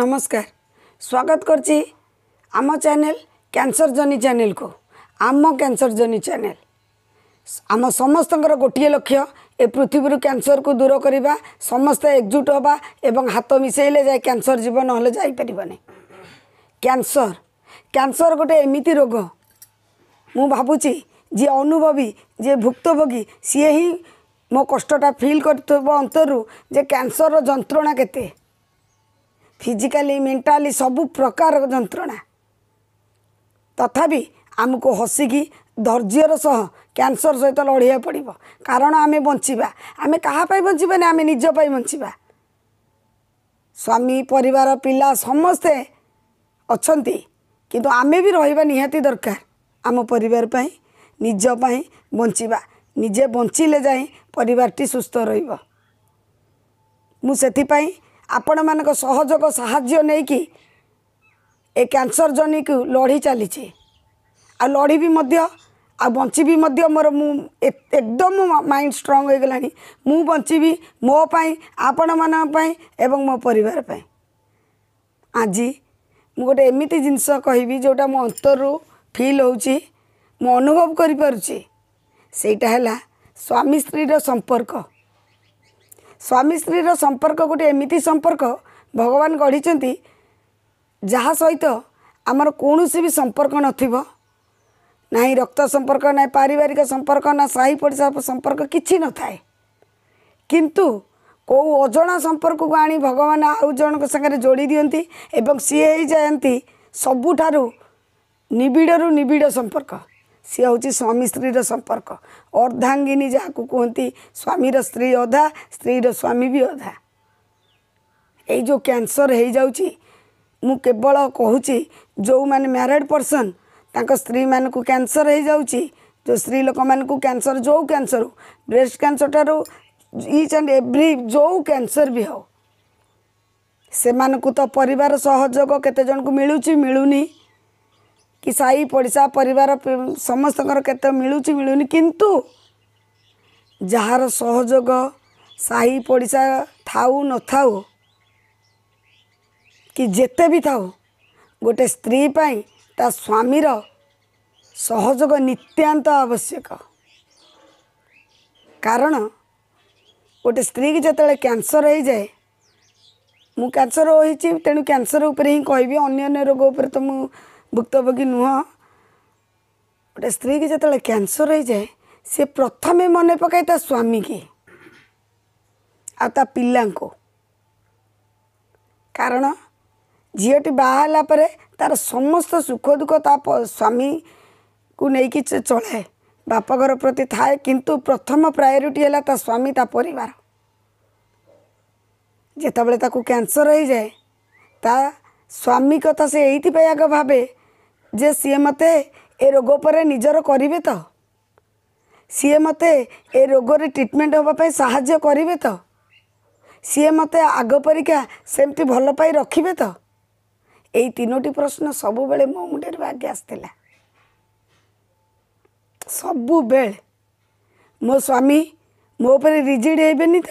নমস্কার স্বাগত করছি আম চ্যানেল ক্যান্সর জনি চ্যানেলকু আম ক্যান্সর জনি চ্যানেল আম সমস্তর গোটিয়ে লক্ষ্য এ পৃথিবীর ক্যান্সরকু দূর করা সমস্ত একজুট হওয়া এবং হাত মিশাইলে যাই ক্যান্সর যাব নহলে যাইপারবনি ক্যান্সর ক্যান্সর গোটে এমিতি রোগ মু ভাবুছি যে অনুভবী যে ভুক্তভোগী সি হি ମୋ କଷ୍ଟଟା ଫିଲ୍ କରିଥିବ ଅନ୍ତରରୁ ଯେ କ୍ୟାନ୍ସରର ଯନ୍ତ୍ରଣା କେତେ ଫିଜିକାଲି ମେଣ୍ଟାଲି ସବୁ ପ୍ରକାର ଯନ୍ତ୍ରଣା ତଥାପି ଆମକୁ ହସିକି ଧୈର୍ଯ୍ୟର ସହ କ୍ୟାନ୍ସର ସହିତ ଲଢ଼ିବାକୁ ପଡ଼ିବ କାରଣ ଆମେ ବଞ୍ଚିବା ଆମେ କାହା ପାଇଁ ବଞ୍ଚିବାନି ଆମେ ନିଜ ପାଇଁ ବଞ୍ଚିବା ସ୍ୱାମୀ ପରିବାର ପିଲା ସମସ୍ତେ ଅଛନ୍ତି କିନ୍ତୁ ଆମେ ବି ରହିବା ନିହାତି ଦରକାର ଆମ ପରିବାର ପାଇଁ ନିଜ ପାଇଁ ବଞ୍ଚିବା ନିଜେ ବଞ୍ଚିଲେ ଯାଇ ପରିବାରଟି ସୁସ୍ଥ ରହିବ ମୁଁ ସେଥିପାଇଁ ଆପଣମାନଙ୍କ ସହଯୋଗ ସାହାଯ୍ୟ ନେଇକି ଏ କ୍ୟାନସର ଜନିକୁ ଲଢ଼ି ଚାଲିଛି ଆଉ ଲଢ଼ିବି ମଧ୍ୟ ଆଉ ବଞ୍ଚିବି ମଧ୍ୟ ମୋର ମୁଁ ଏକଦମ ମାଇଣ୍ଡ ଷ୍ଟ୍ରଙ୍ଗ ହୋଇଗଲାଣି ମୁଁ ବଞ୍ଚିବି ମୋ ପାଇଁ ଆପଣମାନଙ୍କ ପାଇଁ ଏବଂ ମୋ ପରିବାର ପାଇଁ ଆଜି ମୁଁ ଗୋଟେ ଏମିତି ଜିନିଷ କହିବି ଯେଉଁଟା ମୋ ଅନ୍ତରରୁ ଫିଲ୍ ହେଉଛି ମୁଁ ଅନୁଭବ କରିପାରୁଛି ସେଇଟା ହେଲା ସ୍ୱାମୀ ସ୍ତ୍ରୀର ସମ୍ପର୍କ ସ୍ୱାମୀ ସ୍ତ୍ରୀର ସମ୍ପର୍କ ଗୋଟିଏ ଏମିତି ସମ୍ପର୍କ ଭଗବାନ ଗଢ଼ିଛନ୍ତି ଯାହା ସହିତ ଆମର କୌଣସି ବି ସମ୍ପର୍କ ନଥିବ ନାହିଁ ରକ୍ତ ସମ୍ପର୍କ ନାହିଁ ପାରିବାରିକ ସମ୍ପର୍କ ନା ସାହି ପଡ଼ିଶା ସମ୍ପର୍କ କିଛି ନଥାଏ କିନ୍ତୁ କେଉଁ ଅଜଣା ସମ୍ପର୍କକୁ ଆଣି ଭଗବାନ ଆଉ ଜଣଙ୍କ ସାଙ୍ଗରେ ଯୋଡ଼ି ଦିଅନ୍ତି ଏବଂ ସିଏ ହେଇଯାଆନ୍ତି ସବୁଠାରୁ ନିବିଡ଼ରୁ ନିବିଡ଼ ସମ୍ପର୍କ सी हूँ स्वामी स्त्रीर संपर्क अर्धांगिनी जहाँ कहती स्वामीर स्त्री अधा स्त्रीर स्वामी भी अधा ଏଇ ଯେଉଁ କ୍ୟାନ୍ସର ହେଇଯାଉଛି ମୁଁ କେବଳ କହୁଛି ଯେଉଁମାନେ ମ୍ୟାରେଡ଼୍ ପର୍ସନ୍ ତାଙ୍କ ସ୍ତ୍ରୀମାନଙ୍କୁ କ୍ୟାନ୍ସର ହେଇଯାଉଛି ଯେଉଁ ସ୍ତ୍ରୀ ଲୋକମାନଙ୍କୁ କ୍ୟାନ୍ସର ଯେଉଁ କ୍ୟାନ୍ସର ବ୍ରେଷ୍ଟ କ୍ୟାନ୍ସରଠାରୁ ଇଚ୍ ଆଣ୍ଡ ଏଭ୍ରି ଯେଉଁ କ୍ୟାନ୍ସର ବି ହେଉ ସେମାନଙ୍କୁ ତ ପରିବାର ସହଯୋଗ କେତେଜଣଙ୍କୁ ମିଳୁଛି ମିଳୁନି କି ସାହି ପଡ଼ିଶା ପରିବାର ସମସ୍ତଙ୍କର କେତେ ମିଳୁଛି ମିଳୁନି କିନ୍ତୁ ଯାହାର ସହଯୋଗ ସାହି ପଡ଼ିଶା ଥାଉ ନଥାଉ କି ଯେତେ ବି ଥାଉ ଗୋଟେ ସ୍ତ୍ରୀ ପାଇଁ ତା ସ୍ୱାମୀର ସହଯୋଗ ନିତ୍ୟାନ୍ତ ଆବଶ୍ୟକ କାରଣ ଗୋଟେ ସ୍ତ୍ରୀକି ଯେତେବେଳେ କ୍ୟାନ୍ସର ହେଇଯାଏ ମୁଁ କ୍ୟାନ୍ସର ହୋଇଛି ତେଣୁ କ୍ୟାନ୍ସର ଉପରେ ହିଁ କହିବି ଅନ୍ୟ ଅନ୍ୟ ରୋଗ ଉପରେ ତ ମୁଁ ভুক্তভোগী নুহ ଗୋଟେ ସ୍ତ୍ରୀକି ଯେତେବେଳେ କ୍ୟାନ୍ସର ହେଇଯାଏ ସେ ପ୍ରଥମେ ମନେ ପକାଏ ତା ସ୍ୱାମୀକି ଆଉ ତା ପିଲାଙ୍କୁ କାରଣ ଝିଅଟି ବାହା ହେଲା ପରେ ତାର ସମସ୍ତ ସୁଖ ଦୁଃଖ ତା ସ୍ୱାମୀକୁ ନେଇକି ଚଳେ ବାପଘର ପ୍ରତି ଥାଏ କିନ୍ତୁ ପ୍ରଥମ ପ୍ରାୟୋରିଟି ହେଲା ତା ସ୍ୱାମୀ ତା ପରିବାର ଯେତେବେଳେ ତାକୁ କ୍ୟାନ୍ସର ହେଇଯାଏ ତା ସ୍ୱାମୀ କଥା ସେ ଏଇଥିପାଇଁ ଆଗ ଭାବେ ଯେ ସିଏ ମୋତେ ଏ ରୋଗ ପରେ ନିଜର କରିବେ ତ ସିଏ ମୋତେ ଏ ରୋଗରେ ଟ୍ରିଟମେଣ୍ଟ ହେବା ପାଇଁ ସାହାଯ୍ୟ କରିବେ ତ ସିଏ ମୋତେ ଆଗ ପରିକା ସେମିତି ଭଲ ପାଇ ରଖିବେ ତ ଏଇ ତିନୋଟି ପ୍ରଶ୍ନ ସବୁବେଳେ ମୋ ମୁଣ୍ଡରେ ବାଗି ଆସିଥିଲା ସବୁବେଳେ ମୋ ସ୍ୱାମୀ ମୋ ଉପରେ ରିଜିଡ଼୍ ହେବେନି ତ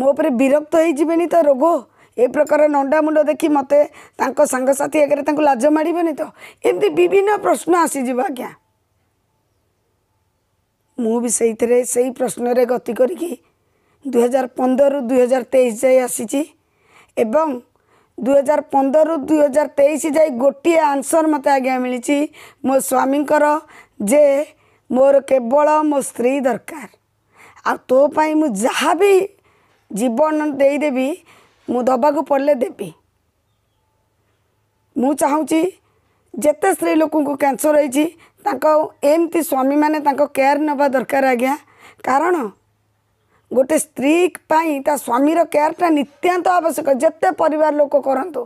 ମୋ ଉପରେ ବିରକ୍ତ ହେଇଯିବେନି ତ ରୋଗ ଏ ପ୍ରକାର ନଣ୍ଡାମୁଣ୍ଡ ଦେଖି ମୋତେ ତାଙ୍କ ସାଙ୍ଗସାଥି ଆଗରେ ତାଙ୍କୁ ଲାଜ ମାଡ଼ିବେନି ତ ଏମିତି ବିଭିନ୍ନ ପ୍ରଶ୍ନ ଆସିଯିବ ଆଜ୍ଞା ମୁଁ ବି ସେଇଥିରେ ସେଇ ପ୍ରଶ୍ନରେ ଗତି କରିକି ଦୁଇହଜାର ପନ୍ଦରରୁ ଦୁଇହଜାର ତେଇଶ ଯାଏ ଆସିଛି ଏବଂ ଦୁଇହଜାର ପନ୍ଦରରୁ ଦୁଇହଜାର ତେଇଶ ଯାଇ ଗୋଟିଏ ଆନ୍ସର୍ ମୋତେ ଆଜ୍ଞା ମିଳିଛି ମୋ ସ୍ୱାମୀଙ୍କର ଯେ ମୋର କେବଳ ମୋ ସ୍ତ୍ରୀ ଦରକାର ଆଉ ତୋ ପାଇଁ ମୁଁ ଯାହା ବି ଜୀବନ ଦେଇଦେବି ମୁଁ ଦେବାକୁ ପଡ଼ିଲେ ଦେବି ମୁଁ ଚାହୁଁଛି ଯେତେ ସ୍ତ୍ରୀ ଲୋକଙ୍କୁ କ୍ୟାନ୍ସର ହେଇଛି ତାଙ୍କ ଏମିତି ସ୍ୱାମୀମାନେ ତାଙ୍କ କେୟାର ନେବା ଦରକାର ଆଜ୍ଞା କାରଣ ଗୋଟେ ସ୍ତ୍ରୀ ପାଇଁ ତା ସ୍ୱାମୀର କେୟାରଟା ନିତ୍ୟାନ୍ତ ଆବଶ୍ୟକ ଯେତେ ପରିବାର ଲୋକ କରନ୍ତୁ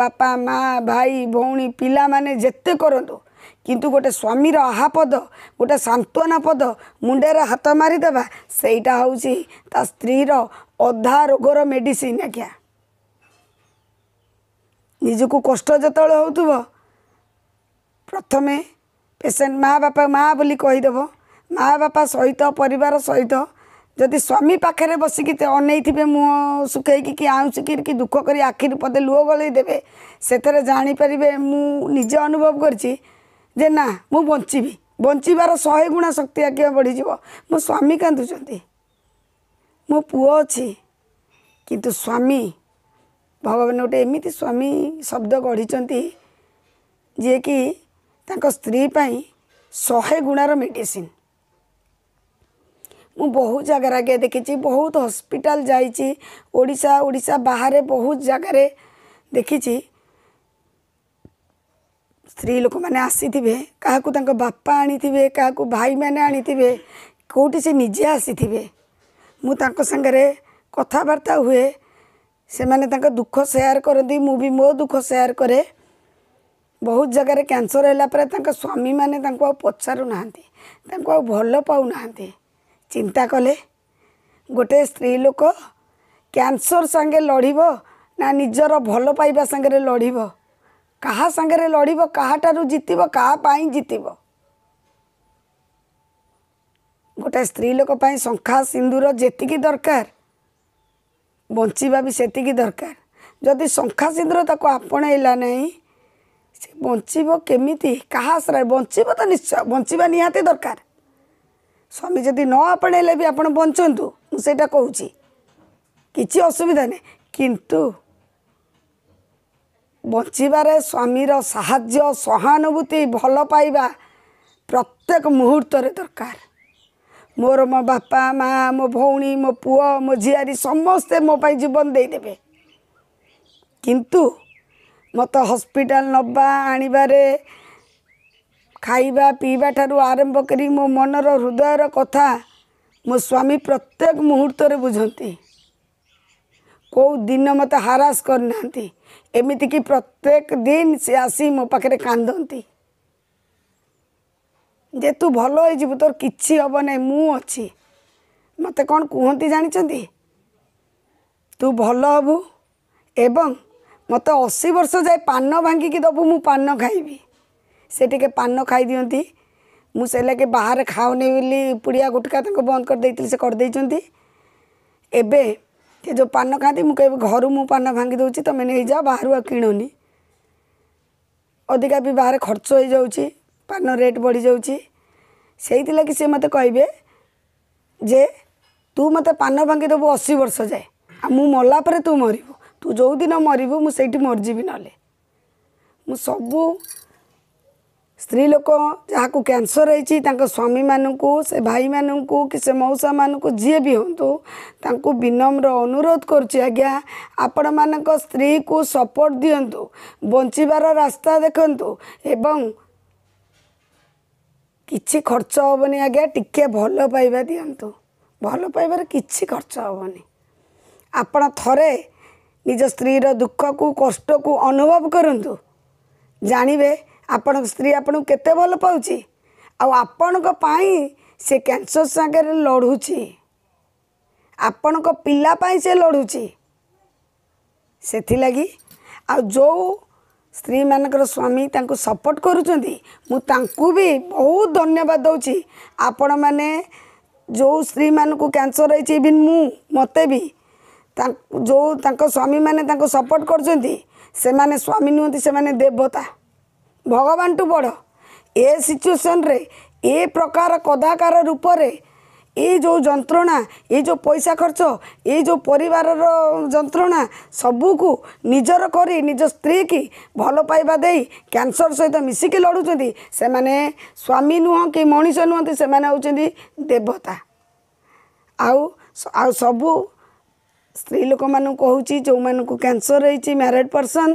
ବାପା ମା ଭାଇ ଭଉଣୀ ପିଲାମାନେ ଯେତେ କରନ୍ତୁ କିନ୍ତୁ ଗୋଟେ ସ୍ୱାମୀର ଆହାପଦ ଗୋଟେ ସାନ୍ତ୍ୱନା ପଦ ମୁଣ୍ଡରେ ହାତ ମାରିଦେବା ସେଇଟା ହେଉଛି ତା ସ୍ତ୍ରୀର ଅଧା ରୋଗର ମେଡ଼ିସିନ୍ ଆଜ୍ଞା ନିଜକୁ କଷ୍ଟ ଯେତେବେଳେ ହେଉଥିବ ପ୍ରଥମେ ପେସେଣ୍ଟ ମାଆ ବାପା ମାଆ ବୋଲି କହିଦେବ ମାଆ ବାପା ସହିତ ପରିବାର ସହିତ ଯଦି ସ୍ୱାମୀ ପାଖରେ ବସିକି ଅନେଇଥିବେ ମୁହଁ ଶୁଖେଇକି କି ଆଉଁସି କି କି ଦୁଃଖ କରି ଆଖିରୁ ପଦେ ଲୁହ ଗଳେଇଦେବେ ସେଥିରେ ଜାଣିପାରିବେ ମୁଁ ନିଜେ ଅନୁଭବ କରିଛି ଯେ ନା ମୁଁ ବଞ୍ଚିବି ବଞ୍ଚିବାର ଶହେ ଗୁଣା ଶକ୍ତି ଆଜ୍ଞା ବଢ଼ିଯିବ ମୋ ସ୍ୱାମୀ କାନ୍ଦୁଛନ୍ତି ମୋ ପୁଅ ଅଛି କିନ୍ତୁ ସ୍ୱାମୀ भगवान गोटे एमती स्वामी शब्द गढ़ी जे कि स्त्रीपाई शहे गुणार मेडिसीन मु बहुत जगार आगे देखी बहुत हस्पिटाल जाशा ओडा बाहर बहुत जगार देखी स्त्री लोक मैंने आसी क्या बापा आनी को भाई मैंने आनी कौटी से निजे आसी मुंह सांगे कथबार्ता हुए ସେମାନେ ତାଙ୍କ ଦୁଃଖ ସେୟାର କରନ୍ତି ମୁଁ ବି ମୋ ଦୁଃଖ ସେୟାର କରେ ବହୁତ ଜାଗାରେ କ୍ୟାନ୍ସର ହେଲା ପରେ ତାଙ୍କ ସ୍ୱାମୀମାନେ ତାଙ୍କୁ ଆଉ ପଚାରୁନାହାନ୍ତି ତାଙ୍କୁ ଆଉ ଭଲ ପାଉନାହାନ୍ତି ଚିନ୍ତା କଲେ ଗୋଟେ ସ୍ତ୍ରୀ ଲୋକ କ୍ୟାନ୍ସର ସାଙ୍ଗେ ଲଢ଼ିବ ନା ନିଜର ଭଲ ପାଇବା ସାଙ୍ଗରେ ଲଢ଼ିବ କାହା ସାଙ୍ଗରେ ଲଢ଼ିବ କାହାଠାରୁ ଜିତିବ କାହା ପାଇଁ ଜିତିବ ଗୋଟେ ସ୍ତ୍ରୀ ଲୋକ ପାଇଁ ଶଙ୍ଖା ସିନ୍ଦୁର ଯେତିକି ଦରକାର ବଞ୍ଚିବା ବି ସେତିକି ଦରକାର ଯଦି ଶଙ୍ଖା ସିନ୍ଦୁର ତାକୁ ଆପଣେଇଲା ନାହିଁ ସେ ବଞ୍ଚିବ କେମିତି କାହା ଆଶ୍ରୟ ବଞ୍ଚିବ ତ ନିଶ୍ଚୟ ବଞ୍ଚିବା ନିହାତି ଦରକାର ସ୍ୱାମୀ ଯଦି ନ ଆପଣେଇଲେ ବି ଆପଣ ବଞ୍ଚନ୍ତୁ ମୁଁ ସେଇଟା କହୁଛି କିଛି ଅସୁବିଧା ନାହିଁ କିନ୍ତୁ ବଞ୍ଚିବାରେ ସ୍ୱାମୀର ସାହାଯ୍ୟ ସହାନୁଭୂତି ଭଲ ପାଇବା ପ୍ରତ୍ୟେକ ମୁହୂର୍ତ୍ତରେ ଦରକାର ମୋର ମୋ ବାପା ମା ମୋ ଭଉଣୀ ମୋ ପୁଅ ମୋ ଝିଆରୀ ସମସ୍ତେ ମୋ ପାଇଁ ଜୀବନ ଦେଇଦେବେ କିନ୍ତୁ ମୋତେ ହସ୍ପିଟାଲ ନେବା ଆଣିବାରେ ଖାଇବା ପିଇବା ଠାରୁ ଆରମ୍ଭ କରି ମୋ ମନର ହୃଦୟର କଥା ମୋ ସ୍ୱାମୀ ପ୍ରତ୍ୟେକ ମୁହୂର୍ତ୍ତରେ ବୁଝନ୍ତି କେଉଁ ଦିନ ମୋତେ ହାରାସ କରିନାହାନ୍ତି ଏମିତିକି ପ୍ରତ୍ୟେକ ଦିନ ସେ ଆସି ମୋ ପାଖରେ କାନ୍ଦନ୍ତି ଯେ ତୁ ଭଲ ହେଇଯିବୁ ତୋର କିଛି ହେବ ନାହିଁ ମୁଁ ଅଛି ମୋତେ କ'ଣ କୁହନ୍ତି ଜାଣିଛନ୍ତି ତୁ ଭଲ ହେବୁ ଏବଂ ମୋତେ ଅଶୀ ବର୍ଷ ଯାଏ ପାନ ଭାଙ୍ଗିକି ଦେବୁ ମୁଁ ପାନ ଖାଇବି ସେ ଟିକେ ପାନ ଖାଇଦିଅନ୍ତି ମୁଁ ସେ ଲାଗି ବାହାରେ ଖାଉନି ବୋଲି ପୁଡ଼ିଆ ଗୁଟକା ତାଙ୍କୁ ବନ୍ଦ କରିଦେଇଥିଲି ସେ କରିଦେଇଛନ୍ତି ଏବେ ସେ ଯେଉଁ ପାନ ଖାଆନ୍ତି ମୁଁ କହିବି ଘରୁ ମୁଁ ପାନ ଭାଙ୍ଗି ଦେଉଛି ତୁମେ ନେଇଯାଅ ବାହାରୁ ଆଉ କିଣୁନି ଅଧିକା ବି ବାହାରେ ଖର୍ଚ୍ଚ ହେଇଯାଉଛି ପାନ ରେଟ୍ ବଢ଼ିଯାଉଛି ସେଇଥିଲାଗି ସେ ମୋତେ କହିବେ ଯେ ତୁ ମୋତେ ପାନ ଭାଙ୍ଗିଦେବୁ ଅଶୀ ବର୍ଷ ଯାଏ ଆଉ ମୁଁ ମଲା ପରେ ତୁ ମରିବୁ ତୁ ଯେଉଁଦିନ ମରିବୁ ମୁଁ ସେଇଠି ମରିଯିବି ନହେଲେ ମୁଁ ସବୁ ସ୍ତ୍ରୀ ଲୋକ ଯାହାକୁ କ୍ୟାନ୍ସର ହେଇଛି ତାଙ୍କ ସ୍ୱାମୀମାନଙ୍କୁ ସେ ଭାଇମାନଙ୍କୁ କି ସେ ମଉସାମାନଙ୍କୁ ଯିଏ ବି ହୁଅନ୍ତୁ ତାଙ୍କୁ ବିନମ୍ର ଅନୁରୋଧ କରୁଛି ଆଜ୍ଞା ଆପଣମାନଙ୍କ ସ୍ତ୍ରୀକୁ ସପୋର୍ଟ ଦିଅନ୍ତୁ ବଞ୍ଚିବାର ରାସ୍ତା ଦେଖନ୍ତୁ ଏବଂ କିଛି ଖର୍ଚ୍ଚ ହେବନି ଆଜ୍ଞା ଟିକିଏ ଭଲ ପାଇବା ଦିଅନ୍ତୁ ଭଲ ପାଇବାରେ କିଛି ଖର୍ଚ୍ଚ ହେବନି ଆପଣ ଥରେ ନିଜ ସ୍ତ୍ରୀର ଦୁଃଖକୁ କଷ୍ଟକୁ ଅନୁଭବ କରନ୍ତୁ ଜାଣିବେ ଆପଣଙ୍କ ସ୍ତ୍ରୀ ଆପଣଙ୍କୁ କେତେ ଭଲ ପାଉଛି ଆଉ ଆପଣଙ୍କ ପାଇଁ ସେ କ୍ୟାନ୍ସର ସାଙ୍ଗରେ ଲଢ଼ୁଛି ଆପଣଙ୍କ ପିଲା ପାଇଁ ସେ ଲଢ଼ୁଛି ସେଥିଲାଗି ଆଉ ଯେଉଁ ସ୍ତ୍ରୀମାନଙ୍କର ସ୍ୱାମୀ ତାଙ୍କୁ ସପୋର୍ଟ କରୁଛନ୍ତି ମୁଁ ତାଙ୍କୁ ବି ବହୁତ ଧନ୍ୟବାଦ ଦେଉଛି ଆପଣମାନେ ଯେଉଁ ସ୍ତ୍ରୀମାନଙ୍କୁ କ୍ୟାନ୍ସର ହେଇଛି ଇଭିନ୍ ମୁଁ ମୋତେ ବି ଯେଉଁ ତାଙ୍କ ସ୍ୱାମୀମାନେ ତାଙ୍କୁ ସପୋର୍ଟ କରୁଛନ୍ତି ସେମାନେ ସ୍ୱାମୀ ନୁହନ୍ତି ସେମାନେ ଦେବତା ଭଗବାନଠୁ ବଡ଼ ଏ ସିଚୁଏସନ୍ରେ ଏ ପ୍ରକାର କଦାକାର ରୂପରେ ଏଇ ଯେଉଁ ଯନ୍ତ୍ରଣା ଏଇ ଯେଉଁ ପଇସା ଖର୍ଚ୍ଚ ଏଇ ଯେଉଁ ପରିବାରର ଯନ୍ତ୍ରଣା ସବୁକୁ ନିଜର କରି ନିଜ ସ୍ତ୍ରୀକି ଭଲ ପାଇବା ଦେଇ କ୍ୟାନ୍ସର ସହିତ ମିଶିକି ଲଢ଼ୁଛନ୍ତି ସେମାନେ ସ୍ୱାମୀ ନୁହଁ କି ମଣିଷ ନୁହନ୍ତି ସେମାନେ ହେଉଛନ୍ତି ଦେବତା ଆଉ ଆଉ ସବୁ ସ୍ତ୍ରୀ ଲୋକମାନଙ୍କୁ କହୁଛି ଯେଉଁମାନଙ୍କୁ କ୍ୟାନ୍ସର ହେଇଛି ମ୍ୟାରେଡ଼୍ ପର୍ସନ୍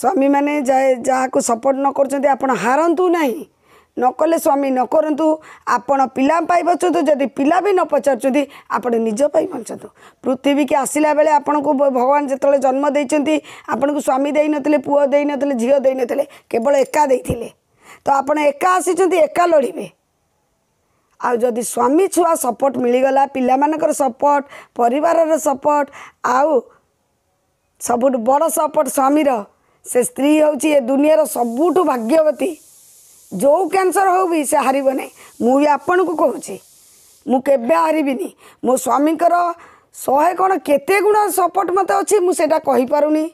ସ୍ୱାମୀମାନେ ଯାହାକୁ ସପୋର୍ଟ ନ କରୁଛନ୍ତି ଆପଣ ହାରନ୍ତୁ ନାହିଁ ନ କଲେ ସ୍ୱାମୀ ନ କରନ୍ତୁ ଆପଣ ପିଲା ପାଇଁ ବଞ୍ଚନ୍ତୁ ଯଦି ପିଲା ବି ନ ପଚାରୁଛନ୍ତି ଆପଣ ନିଜ ପାଇଁ ବଞ୍ଚନ୍ତୁ ପୃଥିବୀକି ଆସିଲା ବେଳେ ଆପଣଙ୍କୁ ଭଗବାନ ଯେତେବେଳେ ଜନ୍ମ ଦେଇଛନ୍ତି ଆପଣଙ୍କୁ ସ୍ୱାମୀ ଦେଇନଥିଲେ ପୁଅ ଦେଇନଥିଲେ ଝିଅ ଦେଇନଥିଲେ କେବଳ ଏକା ଦେଇଥିଲେ ତ ଆପଣ ଏକା ଆସିଛନ୍ତି ଏକା ଲଢ଼ିବେ ଆଉ ଯଦି ସ୍ୱାମୀ ଛୁଆ ସପୋର୍ଟ ମିଳିଗଲା ପିଲାମାନଙ୍କର ସପୋର୍ଟ ପରିବାରର ସପୋର୍ଟ ଆଉ ସବୁଠୁ ବଡ଼ ସପୋର୍ଟ ସ୍ୱାମୀର ସେ ସ୍ତ୍ରୀ ହେଉଛି ଏ ଦୁନିଆର ସବୁଠୁ ଭାଗ୍ୟବତୀ ଯେଉଁ କ୍ୟାନ୍ସର ହେଉ ବି ସେ ହାରିବନି ମୁଁ ବି ଆପଣଙ୍କୁ କହୁଛି ମୁଁ କେବେ ହାରିବିନି ମୋ ସ୍ୱାମୀଙ୍କର ଶହେ କ'ଣ କେତେ ଗୁଣ ସପୋର୍ଟ ମୋତେ ଅଛି ମୁଁ ସେଇଟା କହିପାରୁନି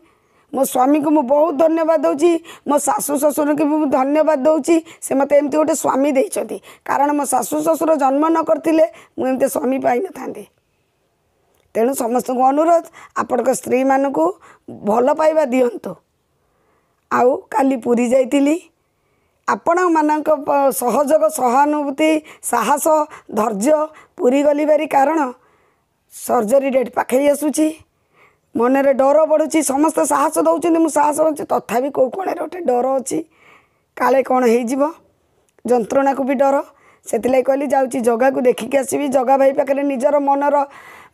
ମୋ ସ୍ୱାମୀଙ୍କୁ ମୁଁ ବହୁତ ଧନ୍ୟବାଦ ଦେଉଛି ମୋ ଶାଶୁ ଶ୍ୱଶୁରଙ୍କୁ ବି ମୁଁ ଧନ୍ୟବାଦ ଦେଉଛି ସେ ମୋତେ ଏମିତି ଗୋଟେ ସ୍ୱାମୀ ଦେଇଛନ୍ତି କାରଣ ମୋ ଶାଶୁ ଶ୍ୱଶୁର ଜନ୍ମ ନ କରିଥିଲେ ମୁଁ ଏମିତି ସ୍ୱାମୀ ପାଇନଥାନ୍ତି ତେଣୁ ସମସ୍ତଙ୍କୁ ଅନୁରୋଧ ଆପଣଙ୍କ ସ୍ତ୍ରୀମାନଙ୍କୁ ଭଲ ପାଇବା ଦିଅନ୍ତୁ ଆଉ କାଲି ପୁରୀ ଯାଇଥିଲି ଆପଣମାନଙ୍କ ସହଯୋଗ ସହାନୁଭୂତି ସାହସ ଧୈର୍ଯ୍ୟ ପୁରୀ ଗଲିବାରି କାରଣ ସର୍ଜରୀ ଡେଟ୍ ପାଖେଇ ଆସୁଛି ମନରେ ଡର ବଢ଼ୁଛି ସମସ୍ତେ ସାହସ ଦେଉଛନ୍ତି ମୁଁ ସାହସ ଅଛି ତଥାପି କେଉଁ କୋଣରେ ଗୋଟେ ଡର ଅଛି କାଳେ କ'ଣ ହେଇଯିବ ଯନ୍ତ୍ରଣାକୁ ବି ଡର ସେଥିଲାଗି କହିଲି ଯାଉଛି ଜଗାକୁ ଦେଖିକି ଆସିବି ଜଗା ଭାଇ ପାଖରେ ନିଜର ମନର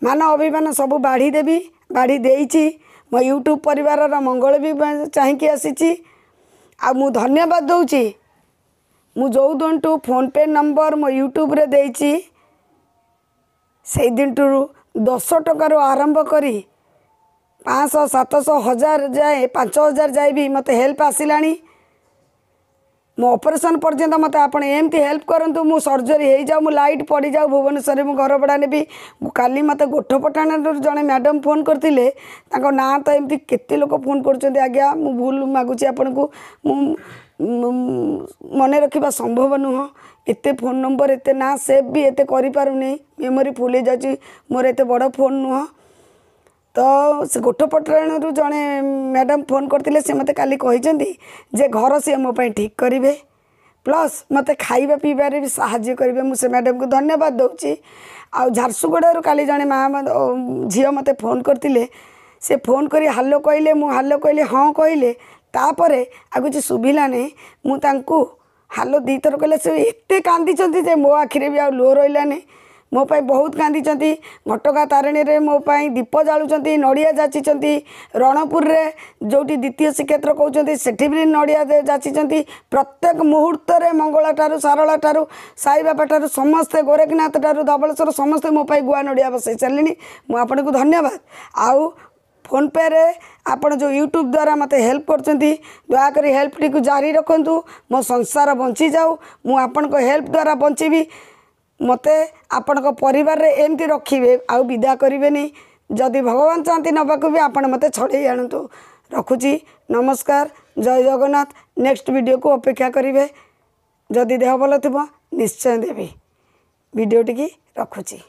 ମାନ ଅଭିମାନ ସବୁ ବାଢ଼ିଦେବି ବାଢ଼ି ଦେଇଛି ମୋ ୟୁଟ୍ୟୁବ୍ ପରିବାରର ମଙ୍ଗଳ ବି ଚାହିଁକି ଆସିଛି ଆଉ ମୁଁ ଧନ୍ୟବାଦ ଦେଉଛି ମୁଁ ଯେଉଁ ଦିନଠୁ ଫୋନ୍ପେ ନମ୍ବର ମୋ ୟୁଟ୍ୟୁବରେ ଦେଇଛି ସେଇଦିନଠୁ ଦଶ ଟଙ୍କାରୁ ଆରମ୍ଭ କରି ପାଞ୍ଚଶହ ସାତଶହ ହଜାର ଯାଏଁ ପାଞ୍ଚ ହଜାର ଯାଏଁ ବି ମୋତେ ହେଲ୍ପ ଆସିଲାଣି ମୋ ଅପରେସନ୍ ପର୍ଯ୍ୟନ୍ତ ମୋତେ ଆପଣ ଏମିତି ହେଲ୍ପ କରନ୍ତୁ ମୁଁ ସର୍ଜରୀ ହେଇଯାଉ ମୁଁ ଲାଇଟ୍ ପଡ଼ିଯାଉ ଭୁବନେଶ୍ୱରରେ ମୁଁ ଘର ଭଡ଼ା ନେବି କାଲି ମୋତେ ଗୋଠପଠାଣରୁ ଜଣେ ମ୍ୟାଡ଼ାମ୍ ଫୋନ୍ କରିଥିଲେ ତାଙ୍କ ନାଁ ତ ଏମିତି କେତେ ଲୋକ ଫୋନ୍ କରୁଛନ୍ତି ଆଜ୍ଞା ମୁଁ ଭୁଲ ମାଗୁଛି ଆପଣଙ୍କୁ ମୁଁ ମନେ ରଖିବା ସମ୍ଭବ ନୁହଁ ଏତେ ଫୋନ୍ ନମ୍ବର ଏତେ ନାଁ ସେଭ୍ ବି ଏତେ କରିପାରୁନି ମେମୋରି ଫୁଲ୍ ହେଇଯାଉଛି ମୋର ଏତେ ବଡ଼ ଫୋନ୍ ନୁହଁ ତ ସେ ଗୋଟପଟରାଣରୁ ଜଣେ ମ୍ୟାଡ଼ାମ୍ ଫୋନ୍ କରିଥିଲେ ସେ ମୋତେ କାଲି କହିଛନ୍ତି ଯେ ଘର ସିଏ ମୋ ପାଇଁ ଠିକ୍ କରିବେ ପ୍ଲସ୍ ମୋତେ ଖାଇବା ପିଇବାରେ ବି ସାହାଯ୍ୟ କରିବେ ମୁଁ ସେ ମ୍ୟାଡ଼ାମ୍କୁ ଧନ୍ୟବାଦ ଦେଉଛି ଆଉ ଝାରସୁଗୁଡ଼ାରୁ କାଲି ଜଣେ ମା ଝିଅ ମୋତେ ଫୋନ୍ କରିଥିଲେ ସେ ଫୋନ୍ କରି ହାଲୋ କହିଲେ ମୁଁ ହାଲୋ କହିଲି ହଁ କହିଲେ ତାପରେ ଆଉ କିଛି ଶୁଭିଲା ନାହିଁ ମୁଁ ତାଙ୍କୁ ହାଲୋ ଦୁଇଥର କହିଲେ ସେ ଏତେ କାନ୍ଦିଛନ୍ତି ଯେ ମୋ ଆଖିରେ ବି ଆଉ ଲୋ ରହିଲାନି मोप बहुत काँदिन्छ घटका तारिणीले मोप दीप जुन चाहिँ नडिया रणपुर रणपुरे जोटि द्वितीय श्री क्षेत्र कि नडिया जाची चाहिँ प्रत्येक मुहुत मङ्गला सारा ठुलो सहीबापा समे गोरखीनाथ ठु धवलेश्वर समस्तो मोप गुवा नडिया बसैसारि म आपणको धन्यवाद आउँ फोन पे रे पेन्ट जो द्वारा मते हेल्प गर्नु दयाकरी हेल्प टी जारी मो संसार बंची जाऊ बन्छ जाउ म हेल्पद्वारा बञ्चि ମୋତେ ଆପଣଙ୍କ ପରିବାରରେ ଏମିତି ରଖିବେ ଆଉ ବିଦା କରିବେନି ଯଦି ଭଗବାନ ଚାହାନ୍ତି ନେବାକୁ ବି ଆପଣ ମୋତେ ଛଡ଼େଇ ଆଣନ୍ତୁ ରଖୁଛି ନମସ୍କାର ଜୟ ଜଗନ୍ନାଥ ନେକ୍ସଟ ଭିଡ଼ିଓକୁ ଅପେକ୍ଷା କରିବେ ଯଦି ଦେହ ଭଲ ଥିବ ନିଶ୍ଚୟ ଦେବି ଭିଡ଼ିଓଟିକି ରଖୁଛି